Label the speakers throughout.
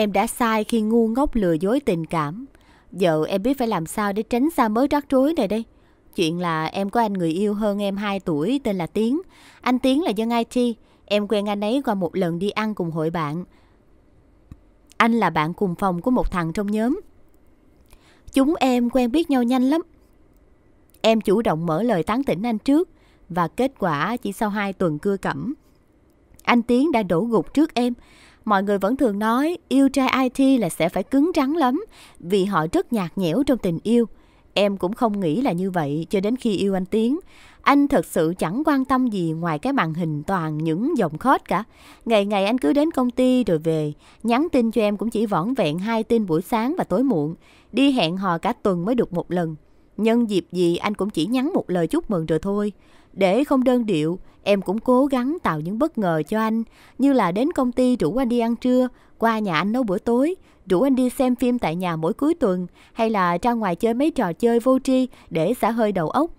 Speaker 1: Em đã sai khi ngu ngốc lừa dối tình cảm. Giờ em biết phải làm sao để tránh xa mớ rắc rối này đây. Chuyện là em có anh người yêu hơn em 2 tuổi tên là Tiến. Anh Tiến là dân IT. Em quen anh ấy qua một lần đi ăn cùng hội bạn. Anh là bạn cùng phòng của một thằng trong nhóm. Chúng em quen biết nhau nhanh lắm. Em chủ động mở lời tán tỉnh anh trước và kết quả chỉ sau 2 tuần cưa cẩm. Anh Tiến đã đổ gục trước em mọi người vẫn thường nói yêu trai IT là sẽ phải cứng rắn lắm vì họ rất nhạt nhẽo trong tình yêu. Em cũng không nghĩ là như vậy cho đến khi yêu anh Tiến. Anh thật sự chẳng quan tâm gì ngoài cái màn hình toàn những dòng khót cả. Ngày ngày anh cứ đến công ty rồi về, nhắn tin cho em cũng chỉ vỏn vẹn hai tin buổi sáng và tối muộn. Đi hẹn hò cả tuần mới được một lần. Nhân dịp gì anh cũng chỉ nhắn một lời chúc mừng rồi thôi. Để không đơn điệu, Em cũng cố gắng tạo những bất ngờ cho anh, như là đến công ty rủ anh đi ăn trưa, qua nhà anh nấu bữa tối, rủ anh đi xem phim tại nhà mỗi cuối tuần, hay là ra ngoài chơi mấy trò chơi vô tri để xả hơi đầu óc.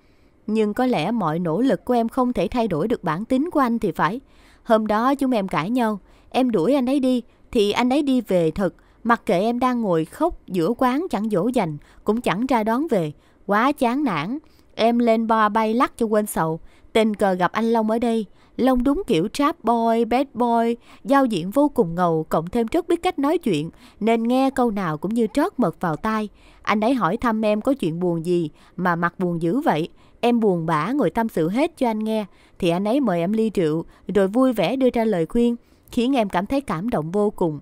Speaker 1: Nhưng có lẽ mọi nỗ lực của em không thể thay đổi được bản tính của anh thì phải. Hôm đó chúng em cãi nhau, em đuổi anh ấy đi, thì anh ấy đi về thật, mặc kệ em đang ngồi khóc giữa quán chẳng dỗ dành, cũng chẳng ra đón về. Quá chán nản, em lên bo bay lắc cho quên sầu, Tình cờ gặp anh Long ở đây, Long đúng kiểu trap boy, bad boy, giao diện vô cùng ngầu cộng thêm rất biết cách nói chuyện nên nghe câu nào cũng như trót mật vào tai. Anh ấy hỏi thăm em có chuyện buồn gì mà mặt buồn dữ vậy. Em buồn bã ngồi tâm sự hết cho anh nghe thì anh ấy mời em ly rượu rồi vui vẻ đưa ra lời khuyên khiến em cảm thấy cảm động vô cùng.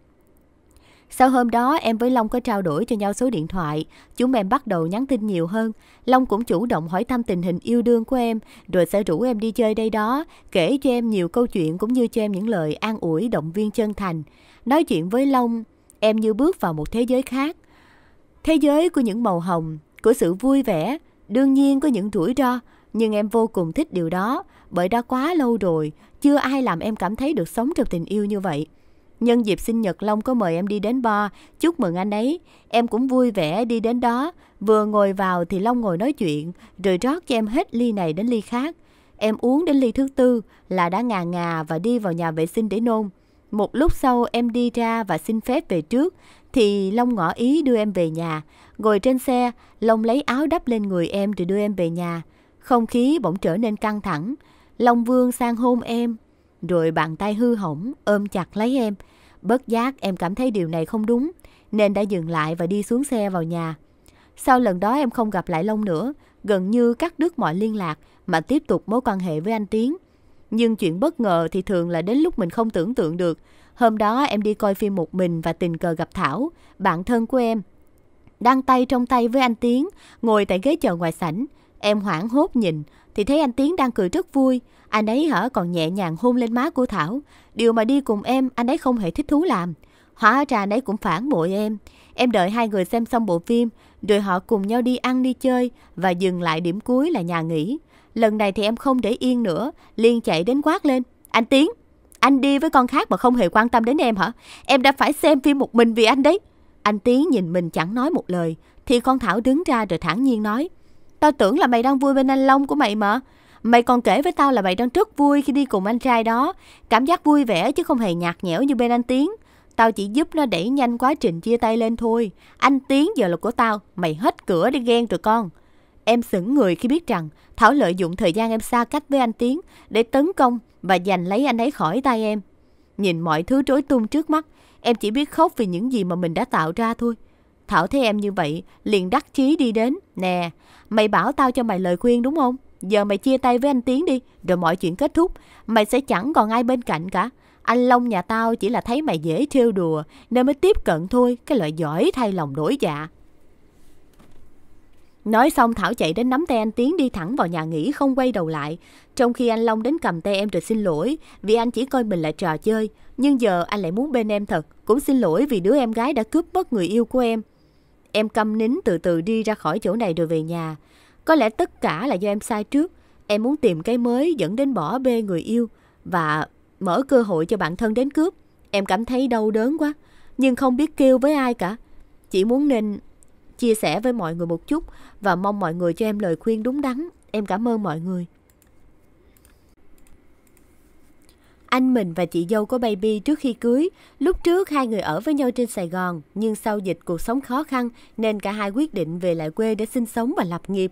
Speaker 1: Sau hôm đó, em với Long có trao đổi cho nhau số điện thoại. Chúng em bắt đầu nhắn tin nhiều hơn. Long cũng chủ động hỏi thăm tình hình yêu đương của em, rồi sẽ rủ em đi chơi đây đó, kể cho em nhiều câu chuyện cũng như cho em những lời an ủi, động viên chân thành. Nói chuyện với Long, em như bước vào một thế giới khác. Thế giới của những màu hồng, của sự vui vẻ, đương nhiên có những rủi ro, nhưng em vô cùng thích điều đó, bởi đã quá lâu rồi, chưa ai làm em cảm thấy được sống trong tình yêu như vậy. Nhân dịp sinh nhật Long có mời em đi đến bar, chúc mừng anh ấy. Em cũng vui vẻ đi đến đó, vừa ngồi vào thì Long ngồi nói chuyện, rồi rót cho em hết ly này đến ly khác. Em uống đến ly thứ tư là đã ngà ngà và đi vào nhà vệ sinh để nôn. Một lúc sau em đi ra và xin phép về trước, thì Long ngỏ ý đưa em về nhà. Ngồi trên xe, Long lấy áo đắp lên người em rồi đưa em về nhà. Không khí bỗng trở nên căng thẳng. Long Vương sang hôn em, rồi bàn tay hư hỏng ôm chặt lấy em. Bất giác em cảm thấy điều này không đúng, nên đã dừng lại và đi xuống xe vào nhà. Sau lần đó em không gặp lại Long nữa, gần như cắt đứt mọi liên lạc mà tiếp tục mối quan hệ với anh Tiến. Nhưng chuyện bất ngờ thì thường là đến lúc mình không tưởng tượng được. Hôm đó em đi coi phim một mình và tình cờ gặp Thảo, bạn thân của em. Đang tay trong tay với anh Tiến, ngồi tại ghế chờ ngoài sảnh. Em hoảng hốt nhìn, thì thấy anh Tiến đang cười rất vui. Anh ấy hở còn nhẹ nhàng hôn lên má của Thảo. Điều mà đi cùng em, anh ấy không hề thích thú làm. Hóa ra anh ấy cũng phản bội em. Em đợi hai người xem xong bộ phim, rồi họ cùng nhau đi ăn đi chơi và dừng lại điểm cuối là nhà nghỉ. Lần này thì em không để yên nữa, liền chạy đến quát lên. Anh Tiến, anh đi với con khác mà không hề quan tâm đến em hả? Em đã phải xem phim một mình vì anh đấy. Anh Tiến nhìn mình chẳng nói một lời, thì con Thảo đứng ra rồi thản nhiên nói. Tao tưởng là mày đang vui bên anh Long của mày mà. Mày còn kể với tao là mày đang rất vui khi đi cùng anh trai đó. Cảm giác vui vẻ chứ không hề nhạt nhẽo như bên anh Tiến. Tao chỉ giúp nó đẩy nhanh quá trình chia tay lên thôi. Anh Tiến giờ là của tao. Mày hết cửa đi ghen rồi con. Em sững người khi biết rằng Thảo lợi dụng thời gian em xa cách với anh Tiến để tấn công và giành lấy anh ấy khỏi tay em. Nhìn mọi thứ rối tung trước mắt, em chỉ biết khóc vì những gì mà mình đã tạo ra thôi. Thảo thấy em như vậy, liền đắc chí đi đến. Nè, mày bảo tao cho mày lời khuyên đúng không? Giờ mày chia tay với anh Tiến đi, rồi mọi chuyện kết thúc. Mày sẽ chẳng còn ai bên cạnh cả. Anh Long nhà tao chỉ là thấy mày dễ trêu đùa, nên mới tiếp cận thôi, cái loại giỏi thay lòng đổi dạ. Nói xong Thảo chạy đến nắm tay anh Tiến đi thẳng vào nhà nghỉ không quay đầu lại. Trong khi anh Long đến cầm tay em rồi xin lỗi vì anh chỉ coi mình là trò chơi. Nhưng giờ anh lại muốn bên em thật. Cũng xin lỗi vì đứa em gái đã cướp mất người yêu của em. Em câm nín từ từ đi ra khỏi chỗ này rồi về nhà. Có lẽ tất cả là do em sai trước. Em muốn tìm cái mới dẫn đến bỏ bê người yêu và mở cơ hội cho bản thân đến cướp. Em cảm thấy đau đớn quá, nhưng không biết kêu với ai cả. Chỉ muốn nên chia sẻ với mọi người một chút và mong mọi người cho em lời khuyên đúng đắn. Em cảm ơn mọi người. anh mình và chị dâu của baby trước khi cưới. Lúc trước hai người ở với nhau trên Sài Gòn, nhưng sau dịch cuộc sống khó khăn nên cả hai quyết định về lại quê để sinh sống và lập nghiệp.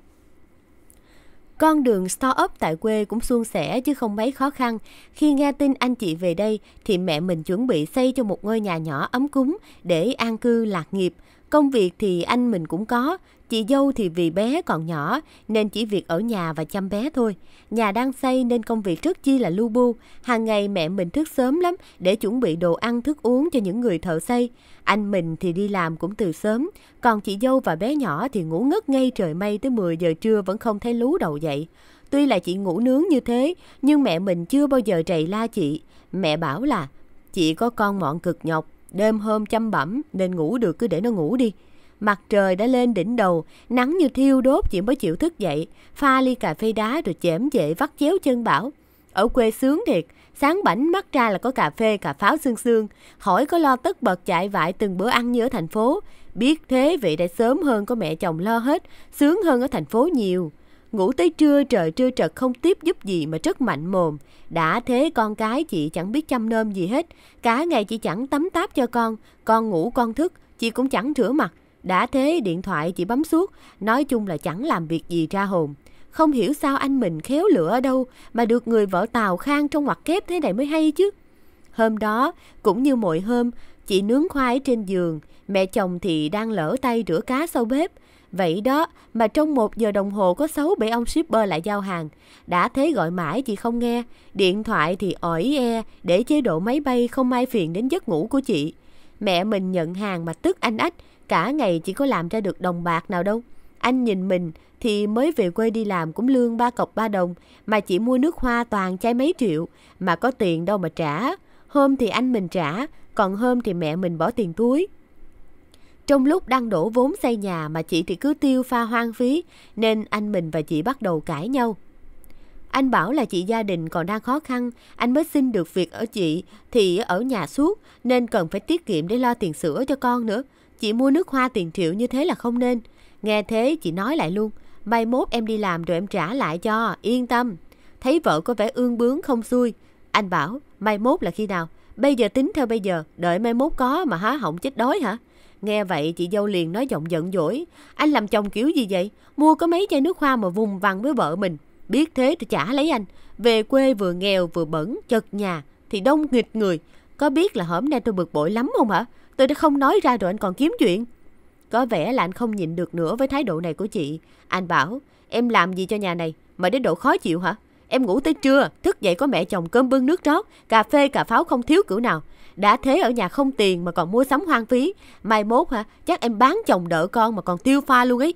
Speaker 1: Con đường start-up tại quê cũng suôn sẻ chứ không mấy khó khăn. Khi nghe tin anh chị về đây thì mẹ mình chuẩn bị xây cho một ngôi nhà nhỏ ấm cúng để an cư lạc nghiệp. Công việc thì anh mình cũng có, chị dâu thì vì bé còn nhỏ nên chỉ việc ở nhà và chăm bé thôi. Nhà đang xây nên công việc rất chi là lu bu. Hàng ngày mẹ mình thức sớm lắm để chuẩn bị đồ ăn thức uống cho những người thợ xây. Anh mình thì đi làm cũng từ sớm, còn chị dâu và bé nhỏ thì ngủ ngất ngay trời mây tới 10 giờ trưa vẫn không thấy lú đầu dậy. Tuy là chị ngủ nướng như thế, nhưng mẹ mình chưa bao giờ trầy la chị. Mẹ bảo là, chị có con mọn cực nhọc, Đêm hôm chăm bẩm nên ngủ được cứ để nó ngủ đi. Mặt trời đã lên đỉnh đầu, nắng như thiêu đốt chỉ mới chịu thức dậy, pha ly cà phê đá rồi chém dậy vắt chéo chân bảo. Ở quê sướng thiệt, sáng bảnh mắt ra là có cà phê, cà pháo xương xương, khỏi có lo tất bật chạy vại từng bữa ăn như ở thành phố. Biết thế vị đã sớm hơn có mẹ chồng lo hết, sướng hơn ở thành phố nhiều. Ngủ tới trưa trời trưa trật không tiếp giúp gì mà rất mạnh mồm. Đã thế con cái chị chẳng biết chăm nôm gì hết. Cả ngày chị chẳng tắm táp cho con. Con ngủ con thức, chị cũng chẳng rửa mặt. Đã thế điện thoại chị bấm suốt. Nói chung là chẳng làm việc gì ra hồn. Không hiểu sao anh mình khéo lửa ở đâu mà được người vợ tàu khang trong ngoặc kép thế này mới hay chứ. Hôm đó, cũng như mọi hôm, chị nướng khoai trên giường, mẹ chồng thì đang lỡ tay rửa cá sau bếp, Vậy đó mà trong một giờ đồng hồ có sáu bể ông shipper lại giao hàng. Đã thế gọi mãi chị không nghe, điện thoại thì ỏi e để chế độ máy bay không ai phiền đến giấc ngủ của chị. Mẹ mình nhận hàng mà tức anh ách, cả ngày chỉ có làm ra được đồng bạc nào đâu. Anh nhìn mình thì mới về quê đi làm cũng lương ba cọc ba đồng mà chỉ mua nước hoa toàn chai mấy triệu mà có tiền đâu mà trả. Hôm thì anh mình trả, còn hôm thì mẹ mình bỏ tiền túi. Trong lúc đang đổ vốn xây nhà mà chị thì cứ tiêu pha hoang phí, nên anh mình và chị bắt đầu cãi nhau. Anh bảo là chị gia đình còn đang khó khăn, anh mới xin được việc ở chị thì ở nhà suốt nên cần phải tiết kiệm để lo tiền sữa cho con nữa. Chị mua nước hoa tiền triệu như thế là không nên. Nghe thế chị nói lại luôn, mai mốt em đi làm rồi em trả lại cho, yên tâm. Thấy vợ có vẻ ương bướng không xuôi, anh bảo mai mốt là khi nào? Bây giờ tính theo bây giờ, đợi mai mốt có mà há hỏng chết đói hả? Nghe vậy chị dâu liền nói giọng giận dỗi. Anh làm chồng kiểu gì vậy? Mua có mấy chai nước hoa mà vùng vằng với vợ mình. Biết thế thì chả lấy anh. Về quê vừa nghèo vừa bẩn, chật nhà, thì đông nghịch người. Có biết là hôm nay tôi bực bội lắm không hả? Tôi đã không nói ra rồi anh còn kiếm chuyện. Có vẻ là anh không nhịn được nữa với thái độ này của chị. Anh bảo, em làm gì cho nhà này mà đến độ khó chịu hả? Em ngủ tới trưa, thức dậy có mẹ chồng cơm bưng nước rót, cà phê cà pháo không thiếu cửu nào. Đã thế ở nhà không tiền mà còn mua sắm hoang phí. Mai mốt hả, chắc em bán chồng đỡ con mà còn tiêu pha luôn ấy.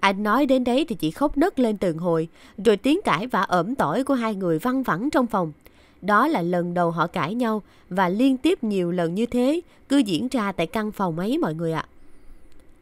Speaker 1: Anh nói đến đấy thì chị khóc nấc lên từng hồi, rồi tiếng cãi vã ẩm tỏi của hai người văng vẳng trong phòng. Đó là lần đầu họ cãi nhau và liên tiếp nhiều lần như thế cứ diễn ra tại căn phòng ấy mọi người ạ. À.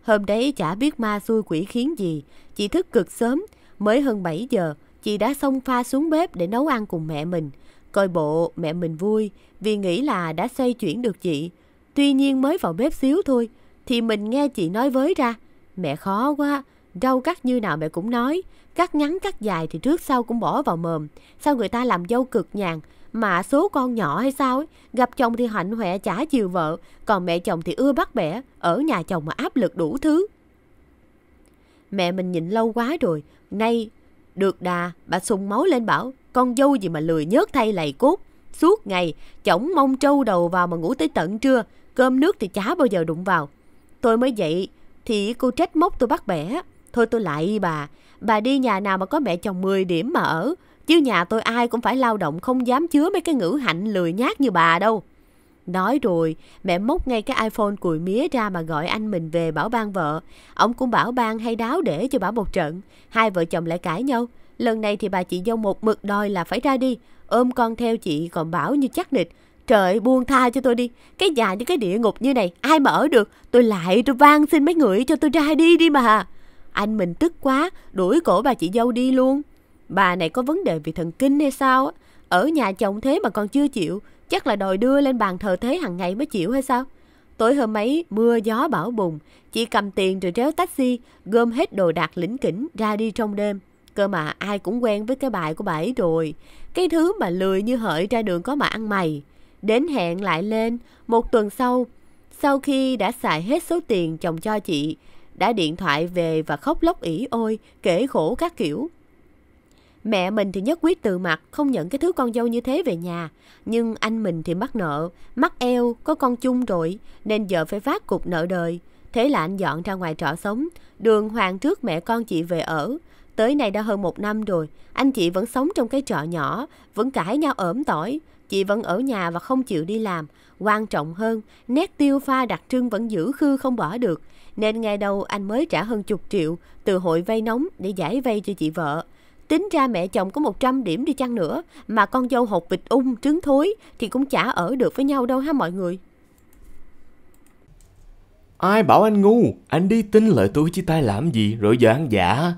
Speaker 1: Hôm đấy chả biết ma xui quỷ khiến gì, chị thức cực sớm, mới hơn 7 giờ chị đã xông pha xuống bếp để nấu ăn cùng mẹ mình. Coi bộ mẹ mình vui vì nghĩ là đã xoay chuyển được chị. Tuy nhiên mới vào bếp xíu thôi thì mình nghe chị nói với ra. Mẹ khó quá, rau cắt như nào mẹ cũng nói. Cắt ngắn cắt dài thì trước sau cũng bỏ vào mồm. Sao người ta làm dâu cực nhàn mà số con nhỏ hay sao ấy, gặp chồng thì hạnh huệ trả chiều vợ, còn mẹ chồng thì ưa bắt bẻ, ở nhà chồng mà áp lực đủ thứ. Mẹ mình nhịn lâu quá rồi, nay được đà, bà sùng máu lên bảo, con dâu gì mà lười nhớt thay lầy cốt. Suốt ngày, chổng mông trâu đầu vào mà ngủ tới tận trưa, cơm nước thì chả bao giờ đụng vào. Tôi mới dậy, thì cô trách móc tôi bắt bẻ. Thôi tôi lại bà, bà đi nhà nào mà có mẹ chồng 10 điểm mà ở, chứ nhà tôi ai cũng phải lao động không dám chứa mấy cái ngữ hạnh lười nhát như bà đâu. Nói rồi, mẹ móc ngay cái iPhone cùi mía ra mà gọi anh mình về bảo ban vợ. Ông cũng bảo ban hay đáo để cho bà một trận. Hai vợ chồng lại cãi nhau. Lần này thì bà chị dâu một mực đòi là phải ra đi. Ôm con theo chị còn bảo như chắc nịch. Trời buông tha cho tôi đi. Cái nhà như cái địa ngục như này, ai mà ở được. Tôi lại tôi van xin mấy người cho tôi ra đi đi mà. Anh mình tức quá, đuổi cổ bà chị dâu đi luôn. Bà này có vấn đề về thần kinh hay sao á. Ở nhà chồng thế mà còn chưa chịu Chắc là đòi đưa lên bàn thờ thế hàng ngày mới chịu hay sao? Tối hôm ấy, mưa gió bão bùng, chị cầm tiền rồi réo taxi, gom hết đồ đạc lĩnh kỉnh ra đi trong đêm. Cơ mà ai cũng quen với cái bài của bà ấy rồi. Cái thứ mà lười như hợi ra đường có mà ăn mày. Đến hẹn lại lên, một tuần sau, sau khi đã xài hết số tiền chồng cho chị, đã điện thoại về và khóc lóc ỉ ôi, kể khổ các kiểu. Mẹ mình thì nhất quyết từ mặt, không nhận cái thứ con dâu như thế về nhà. Nhưng anh mình thì mắc nợ, mắc eo, có con chung rồi, nên vợ phải phát cục nợ đời. Thế là anh dọn ra ngoài trọ sống, đường hoàng trước mẹ con chị về ở. Tới nay đã hơn một năm rồi, anh chị vẫn sống trong cái trọ nhỏ, vẫn cãi nhau ẩm tỏi. Chị vẫn ở nhà và không chịu đi làm. Quan trọng hơn, nét tiêu pha đặc trưng vẫn giữ khư không bỏ được. Nên ngày đầu anh mới trả hơn chục triệu từ hội vay nóng để giải vay cho chị vợ. Tính ra mẹ chồng có 100 điểm đi chăng nữa mà con dâu hột vịt ung trứng thối thì cũng chả ở được với nhau đâu ha mọi người.
Speaker 2: Ai bảo anh ngu, anh đi tin lời tôi chứ tay làm gì rồi giờ ăn giả.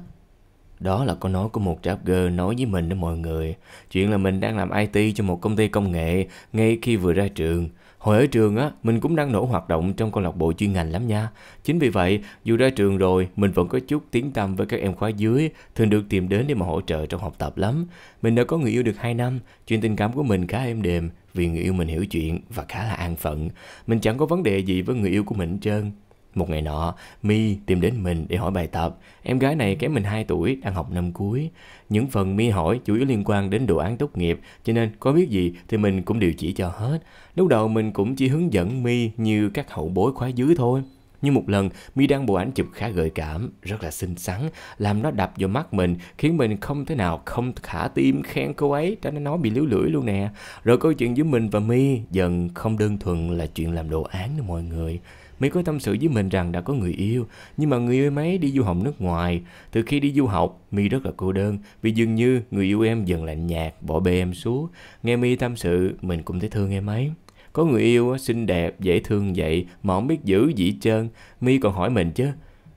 Speaker 2: Đó là câu nói của một rapper nói với mình đó mọi người. Chuyện là mình đang làm IT cho một công ty công nghệ ngay khi vừa ra trường. Hồi ở trường á, mình cũng đang nổ hoạt động trong câu lạc bộ chuyên ngành lắm nha. Chính vì vậy, dù ra trường rồi, mình vẫn có chút tiếng tăm với các em khóa dưới, thường được tìm đến để mà hỗ trợ trong học tập lắm. Mình đã có người yêu được 2 năm, chuyện tình cảm của mình khá êm đềm, vì người yêu mình hiểu chuyện và khá là an phận. Mình chẳng có vấn đề gì với người yêu của mình hết trơn, một ngày nọ, Mi tìm đến mình để hỏi bài tập. Em gái này kém mình 2 tuổi, đang học năm cuối. Những phần Mi hỏi chủ yếu liên quan đến đồ án tốt nghiệp, cho nên có biết gì thì mình cũng đều chỉ cho hết. Lúc đầu mình cũng chỉ hướng dẫn Mi như các hậu bối khóa dưới thôi. Nhưng một lần, Mi đăng bộ ảnh chụp khá gợi cảm, rất là xinh xắn, làm nó đập vào mắt mình, khiến mình không thể nào không khả tim khen cô ấy, cho nên nó bị liếu lưỡi luôn nè. Rồi câu chuyện giữa mình và Mi dần không đơn thuần là chuyện làm đồ án nữa mọi người. Mỹ có tâm sự với mình rằng đã có người yêu, nhưng mà người yêu em ấy đi du học nước ngoài. Từ khi đi du học, My rất là cô đơn vì dường như người yêu em dần lạnh nhạt, bỏ bê em xuống. Nghe My tâm sự, mình cũng thấy thương em ấy. Có người yêu xinh đẹp, dễ thương vậy mà không biết giữ gì trơn. Mi còn hỏi mình chứ,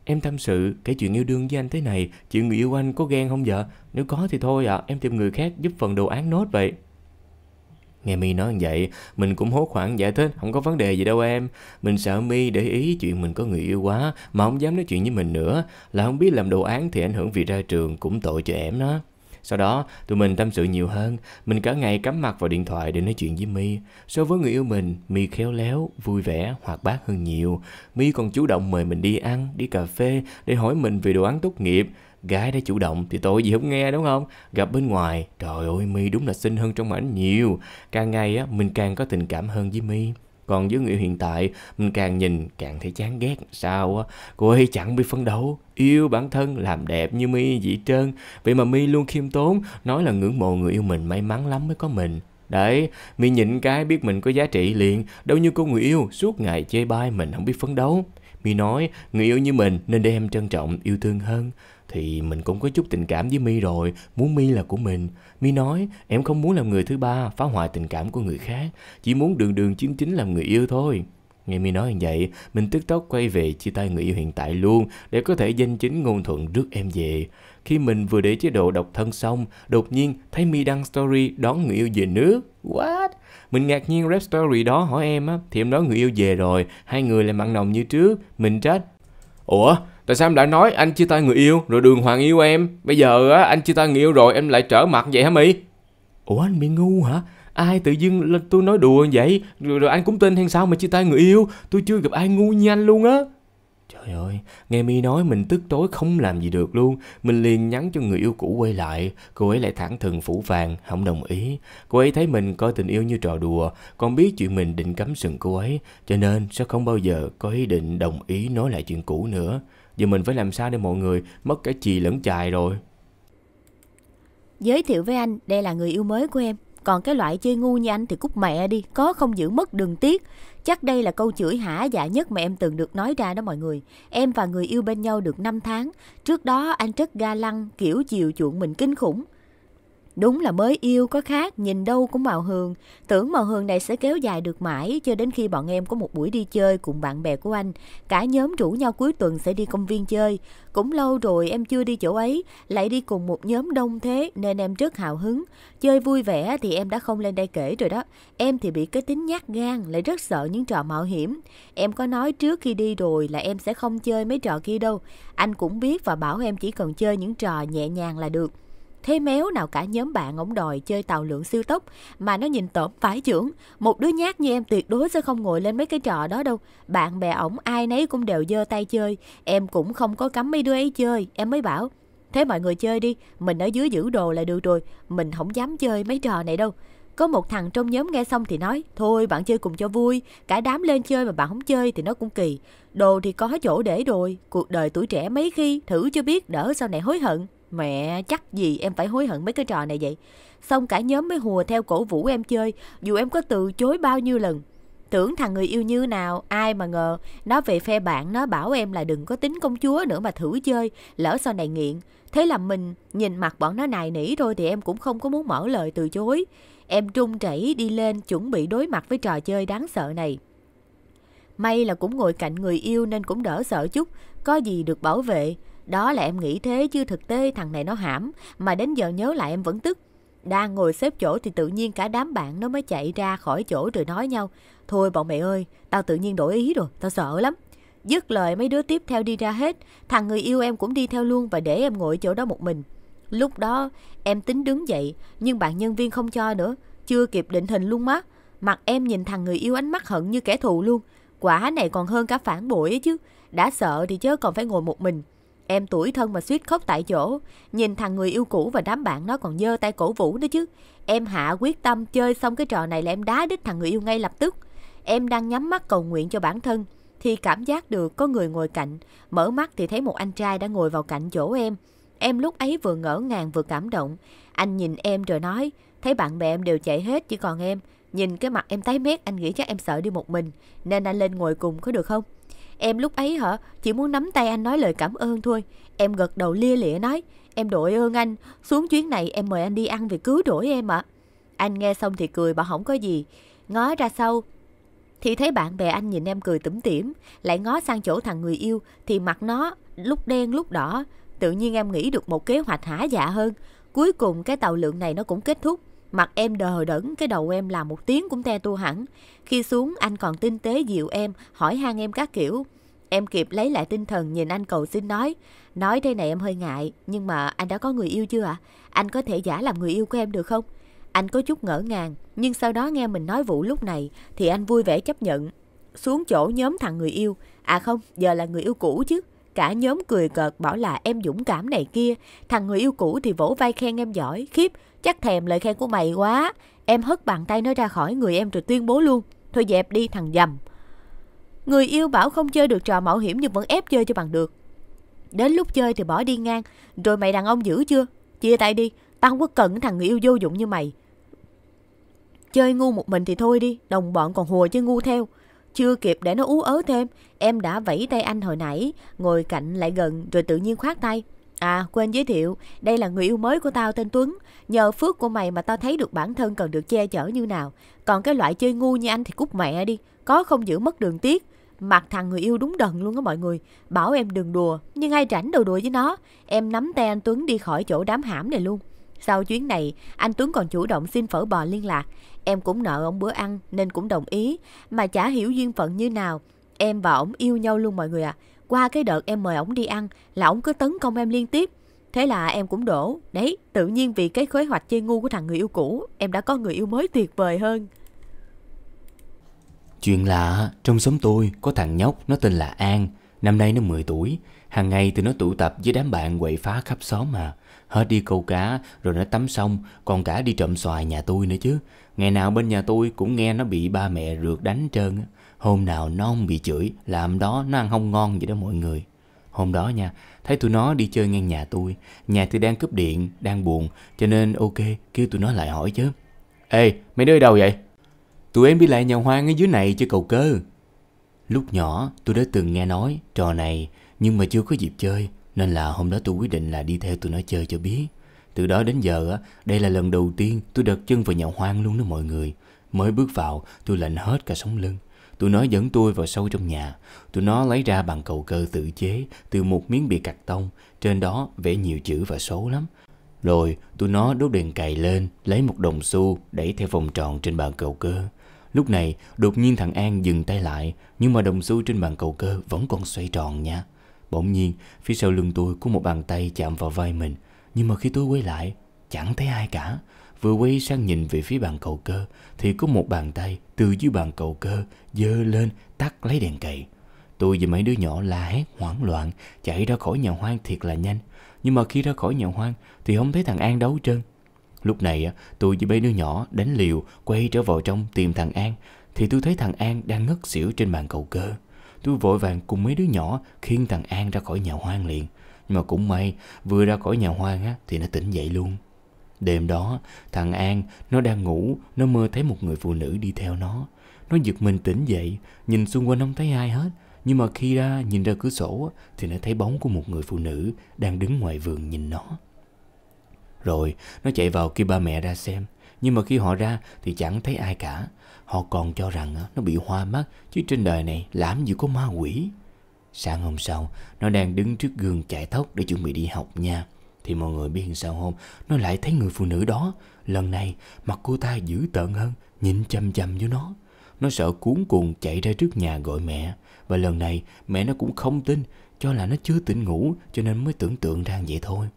Speaker 2: Em tâm sự cái chuyện yêu đương với anh thế này, chuyện người yêu anh có ghen không vợ? Nếu có thì thôi ạ, à, em tìm người khác giúp phần đồ án nốt vậy. Nghe mi nói vậy, mình cũng hốt hoảng giải thích, không có vấn đề gì đâu em. Mình sợ mi để ý chuyện mình có người yêu quá, mà không dám nói chuyện với mình nữa. Là không biết làm đồ án thì ảnh hưởng việc ra trường cũng tội cho em đó. Sau đó, tụi mình tâm sự nhiều hơn. Mình cả ngày cắm mặt vào điện thoại để nói chuyện với mi So với người yêu mình, mi khéo léo, vui vẻ, hoạt bát hơn nhiều. mi còn chủ động mời mình đi ăn, đi cà phê để hỏi mình về đồ án tốt nghiệp gái đã chủ động thì tội gì không nghe đúng không gặp bên ngoài trời ơi mi đúng là xinh hơn trong ảnh nhiều càng ngày á mình càng có tình cảm hơn với mi còn với người hiện tại mình càng nhìn càng thấy chán ghét sao á cô ấy chẳng biết phấn đấu yêu bản thân làm đẹp như mi vậy trơn vậy mà mi luôn khiêm tốn nói là ngưỡng mộ người yêu mình may mắn lắm mới có mình Đấy, mi nhịn cái biết mình có giá trị liền, đâu như cô người yêu suốt ngày chê bai mình không biết phấn đấu. Mi nói, người yêu như mình nên đem trân trọng, yêu thương hơn thì mình cũng có chút tình cảm với mi rồi muốn mi là của mình mi nói em không muốn làm người thứ ba phá hoại tình cảm của người khác chỉ muốn đường đường chính chính làm người yêu thôi nghe mi nói như vậy mình tức tốc quay về chia tay người yêu hiện tại luôn để có thể danh chính ngôn thuận rước em về khi mình vừa để chế độ độc thân xong đột nhiên thấy mi đăng story đón người yêu về nước what mình ngạc nhiên rep story đó hỏi em á thì em nói người yêu về rồi hai người lại mặn nồng như trước mình trách ủa Tại sao em đã nói anh chia tay người yêu rồi đường hoàng yêu em? Bây giờ á anh chia tay người yêu rồi em lại trở mặt vậy hả Mi? Ủa anh bị ngu hả? Ai tự dưng là tôi nói đùa vậy? Rồi, rồi anh cũng tin hay sao mà chia tay người yêu? Tôi chưa gặp ai ngu như anh luôn á. Trời ơi, nghe Mi nói mình tức tối không làm gì được luôn. Mình liền nhắn cho người yêu cũ quay lại. Cô ấy lại thẳng thừng phủ vàng, không đồng ý. Cô ấy thấy mình coi tình yêu như trò đùa, còn biết chuyện mình định cấm sừng cô ấy. Cho nên sẽ không bao giờ có ý định đồng ý nói lại chuyện cũ nữa. Giờ mình phải làm sao để mọi người mất cả chì lẫn chài rồi
Speaker 1: Giới thiệu với anh, đây là người yêu mới của em Còn cái loại chơi ngu như anh thì cút mẹ đi Có không giữ mất đừng tiếc Chắc đây là câu chửi hả dạ nhất mà em từng được nói ra đó mọi người Em và người yêu bên nhau được 5 tháng Trước đó anh rất ga lăng kiểu chiều chuộng mình kinh khủng Đúng là mới yêu có khác, nhìn đâu cũng màu hường. Tưởng màu hường này sẽ kéo dài được mãi cho đến khi bọn em có một buổi đi chơi cùng bạn bè của anh. Cả nhóm rủ nhau cuối tuần sẽ đi công viên chơi. Cũng lâu rồi em chưa đi chỗ ấy, lại đi cùng một nhóm đông thế nên em rất hào hứng. Chơi vui vẻ thì em đã không lên đây kể rồi đó. Em thì bị cái tính nhát gan, lại rất sợ những trò mạo hiểm. Em có nói trước khi đi rồi là em sẽ không chơi mấy trò kia đâu. Anh cũng biết và bảo em chỉ cần chơi những trò nhẹ nhàng là được. Thế méo nào cả nhóm bạn ổng đòi chơi tàu lượng siêu tốc mà nó nhìn tởm phải trưởng. Một đứa nhát như em tuyệt đối sẽ không ngồi lên mấy cái trò đó đâu. Bạn bè ổng ai nấy cũng đều giơ tay chơi. Em cũng không có cấm mấy đứa ấy chơi. Em mới bảo, thế mọi người chơi đi, mình ở dưới giữ đồ là được rồi. Mình không dám chơi mấy trò này đâu. Có một thằng trong nhóm nghe xong thì nói, thôi bạn chơi cùng cho vui, cả đám lên chơi mà bạn không chơi thì nó cũng kỳ. Đồ thì có chỗ để rồi, cuộc đời tuổi trẻ mấy khi, thử cho biết đỡ sau này hối hận. Mẹ chắc gì em phải hối hận mấy cái trò này vậy Xong cả nhóm mới hùa theo cổ vũ em chơi Dù em có từ chối bao nhiêu lần Tưởng thằng người yêu như nào Ai mà ngờ Nó về phe bạn nó bảo em là đừng có tính công chúa nữa mà thử chơi Lỡ sau này nghiện Thế là mình nhìn mặt bọn nó nài nỉ thôi Thì em cũng không có muốn mở lời từ chối Em trung chảy đi lên chuẩn bị đối mặt với trò chơi đáng sợ này May là cũng ngồi cạnh người yêu nên cũng đỡ sợ chút Có gì được bảo vệ đó là em nghĩ thế chứ thực tế thằng này nó hãm, mà đến giờ nhớ lại em vẫn tức. Đang ngồi xếp chỗ thì tự nhiên cả đám bạn nó mới chạy ra khỏi chỗ rồi nói nhau. Thôi bọn mẹ ơi, tao tự nhiên đổi ý rồi, tao sợ lắm. Dứt lời mấy đứa tiếp theo đi ra hết, thằng người yêu em cũng đi theo luôn và để em ngồi chỗ đó một mình. Lúc đó em tính đứng dậy nhưng bạn nhân viên không cho nữa, chưa kịp định hình luôn má. Mặt em nhìn thằng người yêu ánh mắt hận như kẻ thù luôn. Quả này còn hơn cả phản bội ấy chứ, đã sợ thì chớ còn phải ngồi một mình. Em tuổi thân mà suýt khóc tại chỗ. Nhìn thằng người yêu cũ và đám bạn nó còn dơ tay cổ vũ nữa chứ. Em hạ quyết tâm chơi xong cái trò này là em đá đít thằng người yêu ngay lập tức. Em đang nhắm mắt cầu nguyện cho bản thân. Thì cảm giác được có người ngồi cạnh. Mở mắt thì thấy một anh trai đã ngồi vào cạnh chỗ em. Em lúc ấy vừa ngỡ ngàng vừa cảm động. Anh nhìn em rồi nói. Thấy bạn bè em đều chạy hết chỉ còn em. Nhìn cái mặt em tái mét anh nghĩ chắc em sợ đi một mình. Nên anh lên ngồi cùng có được không? Em lúc ấy hả, chỉ muốn nắm tay anh nói lời cảm ơn thôi. Em gật đầu lia lịa nói, em đội ơn anh, xuống chuyến này em mời anh đi ăn vì cứu đổi em ạ. Anh nghe xong thì cười bảo không có gì, ngó ra sau. Thì thấy bạn bè anh nhìn em cười tủm tỉm, lại ngó sang chỗ thằng người yêu thì mặt nó lúc đen lúc đỏ. Tự nhiên em nghĩ được một kế hoạch hả dạ hơn. Cuối cùng cái tàu lượng này nó cũng kết thúc. Mặt em đờ đẫn, cái đầu em là một tiếng cũng te tua hẳn. Khi xuống, anh còn tinh tế dịu em, hỏi han em các kiểu. Em kịp lấy lại tinh thần nhìn anh cầu xin nói. Nói thế này em hơi ngại, nhưng mà anh đã có người yêu chưa ạ? Anh có thể giả làm người yêu của em được không? Anh có chút ngỡ ngàng, nhưng sau đó nghe mình nói vụ lúc này thì anh vui vẻ chấp nhận. Xuống chỗ nhóm thằng người yêu, à không, giờ là người yêu cũ chứ. Cả nhóm cười cợt bảo là em dũng cảm này kia, thằng người yêu cũ thì vỗ vai khen em giỏi, khiếp, Chắc thèm lời khen của mày quá. Em hất bàn tay nó ra khỏi người em rồi tuyên bố luôn. Thôi dẹp đi thằng dầm. Người yêu bảo không chơi được trò mạo hiểm nhưng vẫn ép chơi cho bằng được. Đến lúc chơi thì bỏ đi ngang. Rồi mày đàn ông dữ chưa? Chia tay đi. Tao không có cần thằng người yêu vô dụng như mày. Chơi ngu một mình thì thôi đi. Đồng bọn còn hùa chơi ngu theo. Chưa kịp để nó ú ớ thêm, em đã vẫy tay anh hồi nãy, ngồi cạnh lại gần rồi tự nhiên khoát tay. À quên giới thiệu, đây là người yêu mới của tao tên Tuấn. Nhờ phước của mày mà tao thấy được bản thân cần được che chở như nào. Còn cái loại chơi ngu như anh thì cút mẹ đi, có không giữ mất đường tiếc. Mặt thằng người yêu đúng đần luôn á mọi người Bảo em đừng đùa Nhưng ai rảnh đầu đùa với nó Em nắm tay anh Tuấn đi khỏi chỗ đám hãm này luôn Sau chuyến này Anh Tuấn còn chủ động xin phở bò liên lạc Em cũng nợ ông bữa ăn nên cũng đồng ý Mà chả hiểu duyên phận như nào Em và ổng yêu nhau luôn mọi người ạ à. Qua cái đợt em mời ổng đi ăn là ổng cứ tấn công em liên tiếp. Thế là em cũng đổ. Đấy, tự nhiên vì cái kế hoạch chơi ngu của thằng người yêu cũ, em đã có người yêu mới tuyệt vời hơn.
Speaker 2: Chuyện lạ, trong xóm tôi có thằng nhóc nó tên là An, năm nay nó 10 tuổi. Hàng ngày tụi nó tụ tập với đám bạn quậy phá khắp xóm mà. Hết đi câu cá, rồi nó tắm xong, còn cả đi trộm xoài nhà tôi nữa chứ. Ngày nào bên nhà tôi cũng nghe nó bị ba mẹ rượt đánh trơn Hôm nào nó không bị chửi làm đó nó ăn không ngon vậy đó mọi người. Hôm đó nha, thấy tụi nó đi chơi ngang nhà tôi, nhà tôi đang cúp điện, đang buồn, cho nên ok, kêu tụi nó lại hỏi chứ. Ê, mấy đứa ở đâu vậy? Tụi em đi lại nhà hoang ở dưới này chơi cầu cơ. Lúc nhỏ tôi đã từng nghe nói trò này nhưng mà chưa có dịp chơi nên là hôm đó tôi quyết định là đi theo tụi nó chơi cho biết. Từ đó đến giờ á đây là lần đầu tiên tôi đặt chân vào nhà hoang luôn đó mọi người. Mới bước vào tôi lạnh hết cả sống lưng. Tụi nó dẫn tôi vào sâu trong nhà. Tụi nó lấy ra bằng cầu cơ tự chế từ một miếng bìa cạc tông. Trên đó vẽ nhiều chữ và số lắm. Rồi tụi nó đốt đèn cày lên, lấy một đồng xu đẩy theo vòng tròn trên bàn cầu cơ. Lúc này, đột nhiên thằng An dừng tay lại, nhưng mà đồng xu trên bàn cầu cơ vẫn còn xoay tròn nha. Bỗng nhiên, phía sau lưng tôi có một bàn tay chạm vào vai mình, nhưng mà khi tôi quay lại, chẳng thấy ai cả vừa quay sang nhìn về phía bàn cầu cơ thì có một bàn tay từ dưới bàn cầu cơ dơ lên tắt lấy đèn cầy. Tôi và mấy đứa nhỏ la hét hoảng loạn chạy ra khỏi nhà hoang thiệt là nhanh. Nhưng mà khi ra khỏi nhà hoang thì không thấy thằng An đâu trơn. Lúc này tôi với mấy đứa nhỏ đánh liều quay trở vào trong tìm thằng An thì tôi thấy thằng An đang ngất xỉu trên bàn cầu cơ. Tôi vội vàng cùng mấy đứa nhỏ khiêng thằng An ra khỏi nhà hoang liền. Nhưng mà cũng may vừa ra khỏi nhà hoang á, thì nó tỉnh dậy luôn. Đêm đó, thằng An, nó đang ngủ, nó mơ thấy một người phụ nữ đi theo nó. Nó giật mình tỉnh dậy, nhìn xung quanh không thấy ai hết. Nhưng mà khi ra nhìn ra cửa sổ thì nó thấy bóng của một người phụ nữ đang đứng ngoài vườn nhìn nó. Rồi, nó chạy vào kêu ba mẹ ra xem. Nhưng mà khi họ ra thì chẳng thấy ai cả. Họ còn cho rằng nó bị hoa mắt, chứ trên đời này làm gì có ma quỷ. Sáng hôm sau, nó đang đứng trước gương chạy tóc để chuẩn bị đi học nha. Thì mọi người biết sao không Nó lại thấy người phụ nữ đó Lần này mặt cô ta dữ tợn hơn Nhìn chăm chăm với nó Nó sợ cuốn cuồng chạy ra trước nhà gọi mẹ Và lần này mẹ nó cũng không tin Cho là nó chưa tỉnh ngủ Cho nên mới tưởng tượng ra vậy thôi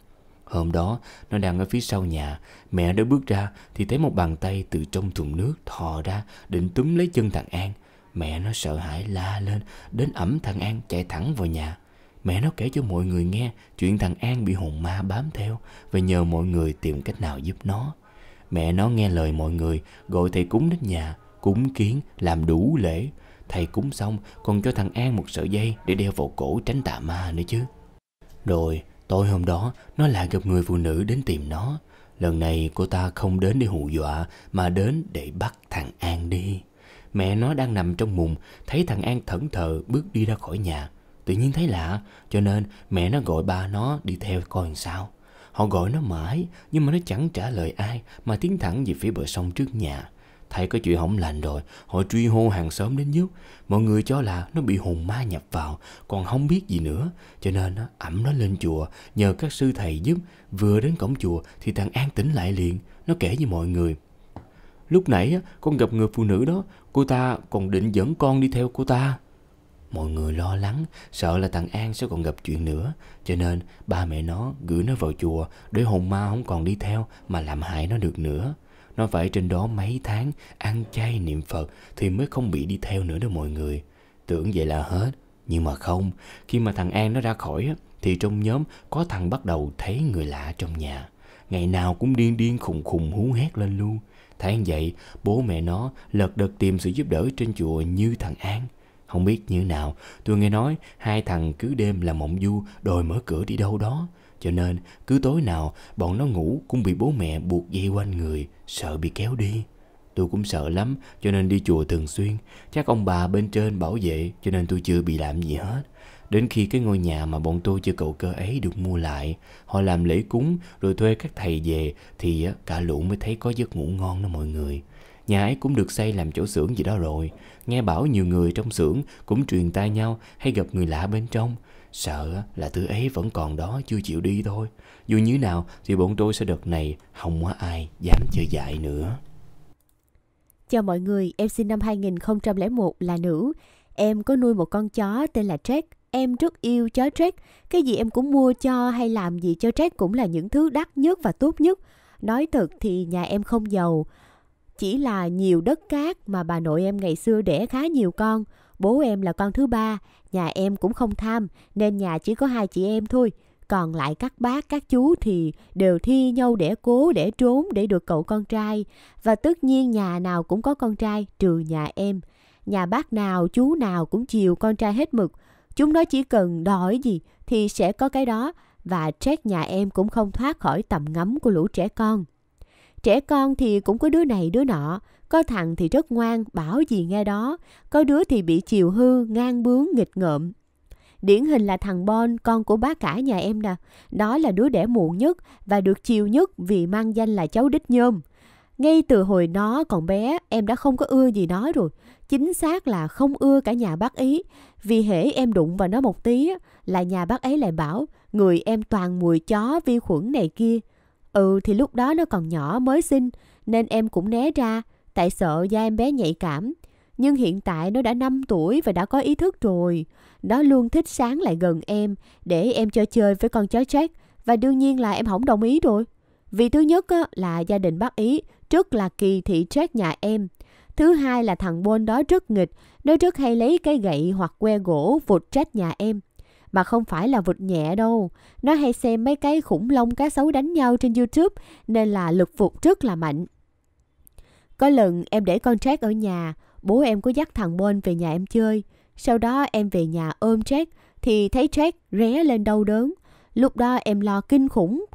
Speaker 2: Hôm đó, nó đang ở phía sau nhà, mẹ đã bước ra thì thấy một bàn tay từ trong thùng nước thò ra định túm lấy chân thằng An. Mẹ nó sợ hãi la lên, đến ẩm thằng An chạy thẳng vào nhà. Mẹ nó kể cho mọi người nghe chuyện thằng An bị hồn ma bám theo và nhờ mọi người tìm cách nào giúp nó. Mẹ nó nghe lời mọi người gọi thầy cúng đến nhà, cúng kiến, làm đủ lễ. Thầy cúng xong còn cho thằng An một sợi dây để đeo vào cổ tránh tà ma nữa chứ. Rồi, tối hôm đó nó lại gặp người phụ nữ đến tìm nó. Lần này cô ta không đến để hù dọa mà đến để bắt thằng An đi. Mẹ nó đang nằm trong mùng, thấy thằng An thẫn thờ bước đi ra khỏi nhà. Tự nhiên thấy lạ, cho nên mẹ nó gọi ba nó đi theo coi làm sao. Họ gọi nó mãi, nhưng mà nó chẳng trả lời ai mà tiến thẳng về phía bờ sông trước nhà. Thấy có chuyện hỏng lành rồi, họ truy hô hàng xóm đến giúp. Mọi người cho là nó bị hồn ma nhập vào, còn không biết gì nữa. Cho nên nó ẩm nó lên chùa, nhờ các sư thầy giúp. Vừa đến cổng chùa thì thằng An tỉnh lại liền, nó kể với mọi người. Lúc nãy con gặp người phụ nữ đó, cô ta còn định dẫn con đi theo cô ta mọi người lo lắng sợ là thằng An sẽ còn gặp chuyện nữa, cho nên ba mẹ nó gửi nó vào chùa để hồn ma không còn đi theo mà làm hại nó được nữa. Nó phải trên đó mấy tháng ăn chay niệm Phật thì mới không bị đi theo nữa đâu mọi người. Tưởng vậy là hết, nhưng mà không, khi mà thằng An nó ra khỏi thì trong nhóm có thằng bắt đầu thấy người lạ trong nhà. Ngày nào cũng điên điên khùng khùng hú hét lên luôn. Thấy vậy, bố mẹ nó lật đật tìm sự giúp đỡ trên chùa như thằng An. Không biết như nào, tôi nghe nói hai thằng cứ đêm là mộng du đòi mở cửa đi đâu đó. Cho nên cứ tối nào bọn nó ngủ cũng bị bố mẹ buộc dây quanh người, sợ bị kéo đi. Tôi cũng sợ lắm cho nên đi chùa thường xuyên Chắc ông bà bên trên bảo vệ cho nên tôi chưa bị làm gì hết Đến khi cái ngôi nhà mà bọn tôi chưa cầu cơ ấy được mua lại Họ làm lễ cúng rồi thuê các thầy về Thì cả lũ mới thấy có giấc ngủ ngon đó mọi người nhà ấy cũng được xây làm chỗ xưởng gì đó rồi. Nghe bảo nhiều người trong xưởng cũng truyền tai nhau hay gặp người lạ bên trong. Sợ là thứ ấy vẫn còn đó chưa chịu đi thôi. Dù như nào thì bọn tôi sẽ đợt này không có ai dám chơi dại nữa.
Speaker 1: Chào mọi người, em sinh năm 2001 là nữ. Em có nuôi một con chó tên là Jack. Em rất yêu chó Jack. Cái gì em cũng mua cho hay làm gì cho Jack cũng là những thứ đắt nhất và tốt nhất. Nói thật thì nhà em không giàu. Chỉ là nhiều đất cát mà bà nội em ngày xưa đẻ khá nhiều con. Bố em là con thứ ba, nhà em cũng không tham nên nhà chỉ có hai chị em thôi. Còn lại các bác, các chú thì đều thi nhau đẻ cố, đẻ trốn để được cậu con trai. Và tất nhiên nhà nào cũng có con trai trừ nhà em. Nhà bác nào, chú nào cũng chiều con trai hết mực. Chúng nó chỉ cần đòi gì thì sẽ có cái đó và Jack nhà em cũng không thoát khỏi tầm ngắm của lũ trẻ con. Trẻ con thì cũng có đứa này đứa nọ, có thằng thì rất ngoan, bảo gì nghe đó, có đứa thì bị chiều hư, ngang bướng, nghịch ngợm. Điển hình là thằng Bon, con của bác cả nhà em nè. Đó là đứa đẻ muộn nhất và được chiều nhất vì mang danh là cháu đích nhôm. Ngay từ hồi nó còn bé, em đã không có ưa gì nó rồi. Chính xác là không ưa cả nhà bác ý. Vì hễ em đụng vào nó một tí, là nhà bác ấy lại bảo, người em toàn mùi chó vi khuẩn này kia. Ừ thì lúc đó nó còn nhỏ mới sinh nên em cũng né ra tại sợ da em bé nhạy cảm. Nhưng hiện tại nó đã 5 tuổi và đã có ý thức rồi. Nó luôn thích sáng lại gần em để em cho chơi với con chó Jack và đương nhiên là em không đồng ý rồi. Vì thứ nhất là gia đình bác ý trước là kỳ thị Jack nhà em. Thứ hai là thằng Bôn đó rất nghịch, nó rất hay lấy cái gậy hoặc que gỗ vụt trách nhà em mà không phải là vụt nhẹ đâu. Nó hay xem mấy cái khủng long cá sấu đánh nhau trên YouTube nên là lực phục rất là mạnh. Có lần em để con Jack ở nhà, bố em có dắt thằng Bon về nhà em chơi. Sau đó em về nhà ôm Jack thì thấy Jack ré lên đau đớn. Lúc đó em lo kinh khủng.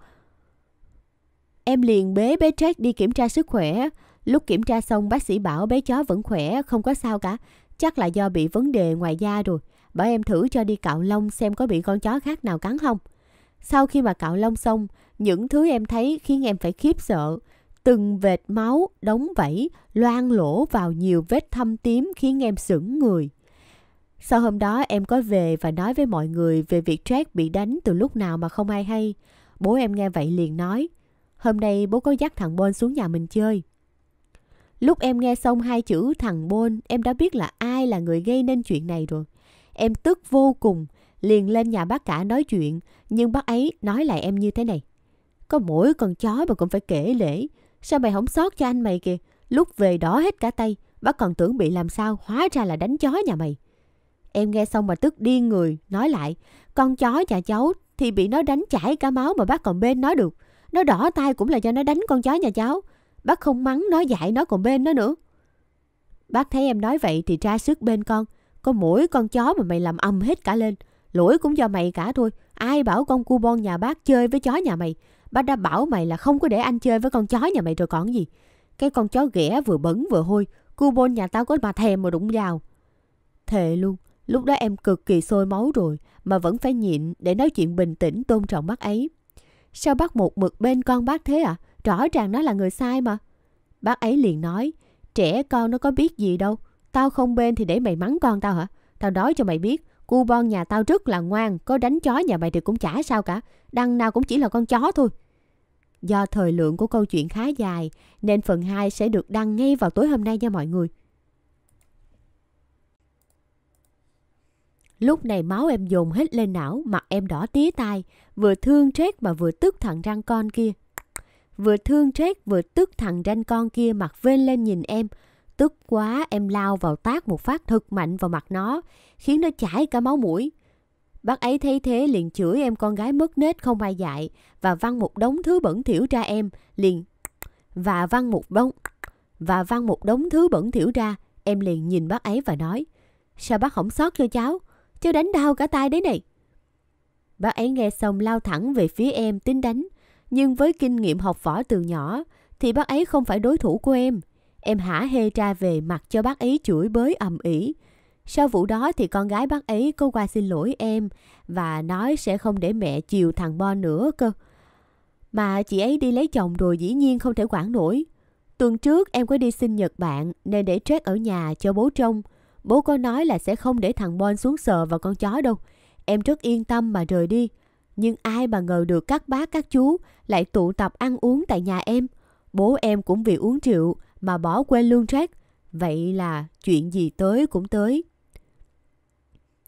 Speaker 1: Em liền bế bé Jack đi kiểm tra sức khỏe. Lúc kiểm tra xong bác sĩ bảo bé chó vẫn khỏe, không có sao cả. Chắc là do bị vấn đề ngoài da rồi bảo em thử cho đi cạo lông xem có bị con chó khác nào cắn không. Sau khi mà cạo lông xong, những thứ em thấy khiến em phải khiếp sợ. Từng vệt máu, đống vẫy, loang lỗ vào nhiều vết thâm tím khiến em sững người. Sau hôm đó em có về và nói với mọi người về việc Jack bị đánh từ lúc nào mà không ai hay. Bố em nghe vậy liền nói, hôm nay bố có dắt thằng Bon xuống nhà mình chơi. Lúc em nghe xong hai chữ thằng Bon, em đã biết là ai là người gây nên chuyện này rồi. Em tức vô cùng, liền lên nhà bác cả nói chuyện, nhưng bác ấy nói lại em như thế này. Có mỗi con chó mà cũng phải kể lễ, sao mày không sót cho anh mày kìa, lúc về đó hết cả tay, bác còn tưởng bị làm sao, hóa ra là đánh chó nhà mày. Em nghe xong mà tức điên người, nói lại, con chó nhà cháu thì bị nó đánh chảy cả máu mà bác còn bên nó được. Nó đỏ tay cũng là do nó đánh con chó nhà cháu. Bác không mắng nó dạy nó còn bên nó nữa. Bác thấy em nói vậy thì ra sức bên con. Có mỗi con chó mà mày làm âm hết cả lên. Lỗi cũng do mày cả thôi. Ai bảo con cu bon nhà bác chơi với chó nhà mày. Bác đã bảo mày là không có để anh chơi với con chó nhà mày rồi còn gì. Cái con chó ghẻ vừa bẩn vừa hôi. Cu bon nhà tao có mà thèm mà đụng vào. Thề luôn. Lúc đó em cực kỳ sôi máu rồi mà vẫn phải nhịn để nói chuyện bình tĩnh tôn trọng bác ấy. Sao bác một mực bên con bác thế ạ? À? Rõ ràng nó là người sai mà. Bác ấy liền nói, trẻ con nó có biết gì đâu, Tao không bên thì để mày mắng con tao hả? Tao nói cho mày biết, cu bon nhà tao rất là ngoan, có đánh chó nhà mày thì cũng chả sao cả, đằng nào cũng chỉ là con chó thôi. Do thời lượng của câu chuyện khá dài, nên phần 2 sẽ được đăng ngay vào tối hôm nay nha mọi người. Lúc này máu em dồn hết lên não, mặt em đỏ tía tai, vừa thương trét mà vừa tức thằng răng con kia. Vừa thương trét vừa tức thằng răng con kia mặt vên lên nhìn em, Tức quá em lao vào tát một phát thật mạnh vào mặt nó, khiến nó chảy cả máu mũi. Bác ấy thấy thế liền chửi em con gái mất nết không ai dạy và văng một đống thứ bẩn thỉu ra em, liền và văng một đống và văng một đống thứ bẩn thỉu ra, em liền nhìn bác ấy và nói: "Sao bác không sót cho cháu, cháu đánh đau cả tay đấy này." Bác ấy nghe xong lao thẳng về phía em tính đánh, nhưng với kinh nghiệm học võ từ nhỏ thì bác ấy không phải đối thủ của em. Em hả hê ra về mặt cho bác ấy chửi bới ầm ĩ. Sau vụ đó thì con gái bác ấy có qua xin lỗi em và nói sẽ không để mẹ chiều thằng Bo nữa cơ. Mà chị ấy đi lấy chồng rồi dĩ nhiên không thể quản nổi. Tuần trước em có đi sinh Nhật bạn nên để Jack ở nhà cho bố trông. Bố có nói là sẽ không để thằng Bon xuống sờ vào con chó đâu. Em rất yên tâm mà rời đi. Nhưng ai mà ngờ được các bác các chú lại tụ tập ăn uống tại nhà em. Bố em cũng vì uống rượu mà bỏ quên luôn Jack. Vậy là chuyện gì tới cũng tới.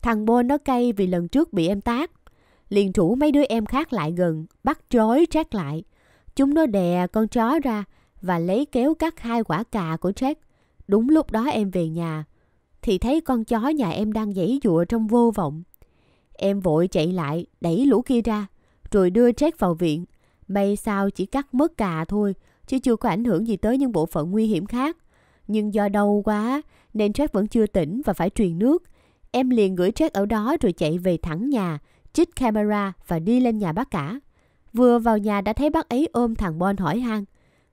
Speaker 1: Thằng bo nó cay vì lần trước bị em tác. Liền rủ mấy đứa em khác lại gần, bắt trói Jack lại. Chúng nó đè con chó ra và lấy kéo cắt hai quả cà của Jack. Đúng lúc đó em về nhà, thì thấy con chó nhà em đang giãy dụa trong vô vọng. Em vội chạy lại, đẩy lũ kia ra, rồi đưa Jack vào viện. May sao chỉ cắt mất cà thôi, chứ chưa có ảnh hưởng gì tới những bộ phận nguy hiểm khác. Nhưng do đau quá nên Jack vẫn chưa tỉnh và phải truyền nước. Em liền gửi Jack ở đó rồi chạy về thẳng nhà, chích camera và đi lên nhà bác cả. Vừa vào nhà đã thấy bác ấy ôm thằng Bon hỏi han.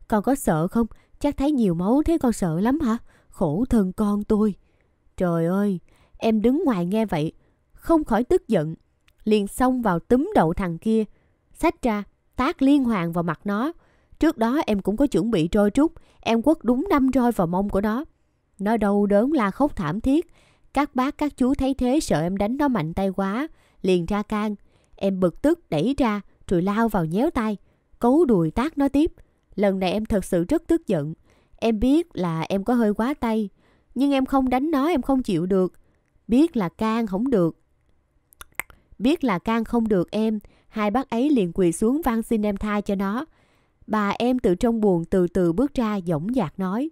Speaker 1: Con có sợ không? Chắc thấy nhiều máu thế con sợ lắm hả? Khổ thân con tôi. Trời ơi, em đứng ngoài nghe vậy, không khỏi tức giận. Liền xông vào túm đậu thằng kia, sách ra, tác liên hoàng vào mặt nó, Trước đó em cũng có chuẩn bị roi trúc, em quất đúng năm roi vào mông của nó. Nó đau đớn la khóc thảm thiết. Các bác các chú thấy thế sợ em đánh nó mạnh tay quá, liền ra can. Em bực tức đẩy ra rồi lao vào nhéo tay, cấu đùi tác nó tiếp. Lần này em thật sự rất tức giận. Em biết là em có hơi quá tay, nhưng em không đánh nó em không chịu được. Biết là can không được. Biết là can không được em, hai bác ấy liền quỳ xuống van xin em tha cho nó. Bà em từ trong buồn từ từ bước ra dõng dạc nói.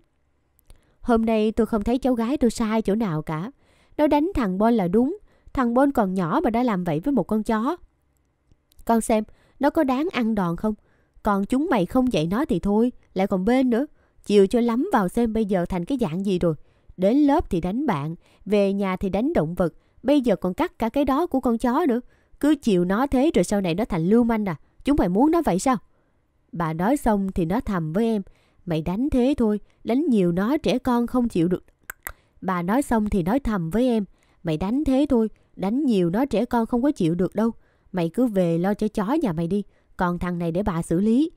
Speaker 1: Hôm nay tôi không thấy cháu gái tôi sai chỗ nào cả. Nó đánh thằng Bon là đúng. Thằng Bon còn nhỏ mà đã làm vậy với một con chó. Con xem, nó có đáng ăn đòn không? Còn chúng mày không dạy nó thì thôi, lại còn bên nữa. Chiều cho lắm vào xem bây giờ thành cái dạng gì rồi. Đến lớp thì đánh bạn, về nhà thì đánh động vật. Bây giờ còn cắt cả cái đó của con chó nữa. Cứ chiều nó thế rồi sau này nó thành lưu manh à. Chúng mày muốn nó vậy sao? Bà nói xong thì nó thầm với em. Mày đánh thế thôi, đánh nhiều nó trẻ con không chịu được. Bà nói xong thì nói thầm với em. Mày đánh thế thôi, đánh nhiều nó trẻ con không có chịu được đâu. Mày cứ về lo cho chó nhà mày đi, còn thằng này để bà xử lý.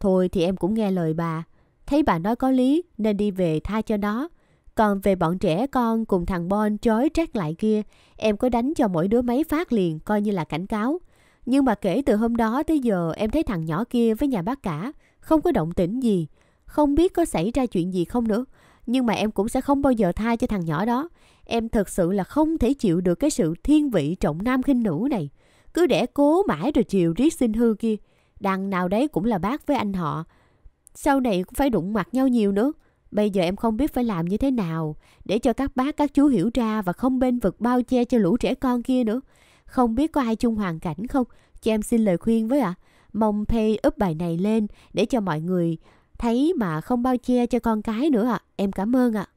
Speaker 1: Thôi thì em cũng nghe lời bà. Thấy bà nói có lý nên đi về tha cho nó. Còn về bọn trẻ con cùng thằng Bon chói trách lại kia, em có đánh cho mỗi đứa mấy phát liền coi như là cảnh cáo. Nhưng mà kể từ hôm đó tới giờ em thấy thằng nhỏ kia với nhà bác cả không có động tĩnh gì. Không biết có xảy ra chuyện gì không nữa. Nhưng mà em cũng sẽ không bao giờ tha cho thằng nhỏ đó. Em thật sự là không thể chịu được cái sự thiên vị trọng nam khinh nữ này. Cứ để cố mãi rồi chịu riết xin hư kia. Đằng nào đấy cũng là bác với anh họ. Sau này cũng phải đụng mặt nhau nhiều nữa. Bây giờ em không biết phải làm như thế nào để cho các bác các chú hiểu ra và không bên vực bao che cho lũ trẻ con kia nữa. Không biết có ai chung hoàn cảnh không? Cho em xin lời khuyên với ạ. À. Mong Pay up bài này lên để cho mọi người thấy
Speaker 2: mà không bao che cho con cái nữa ạ. À. Em cảm ơn ạ. À.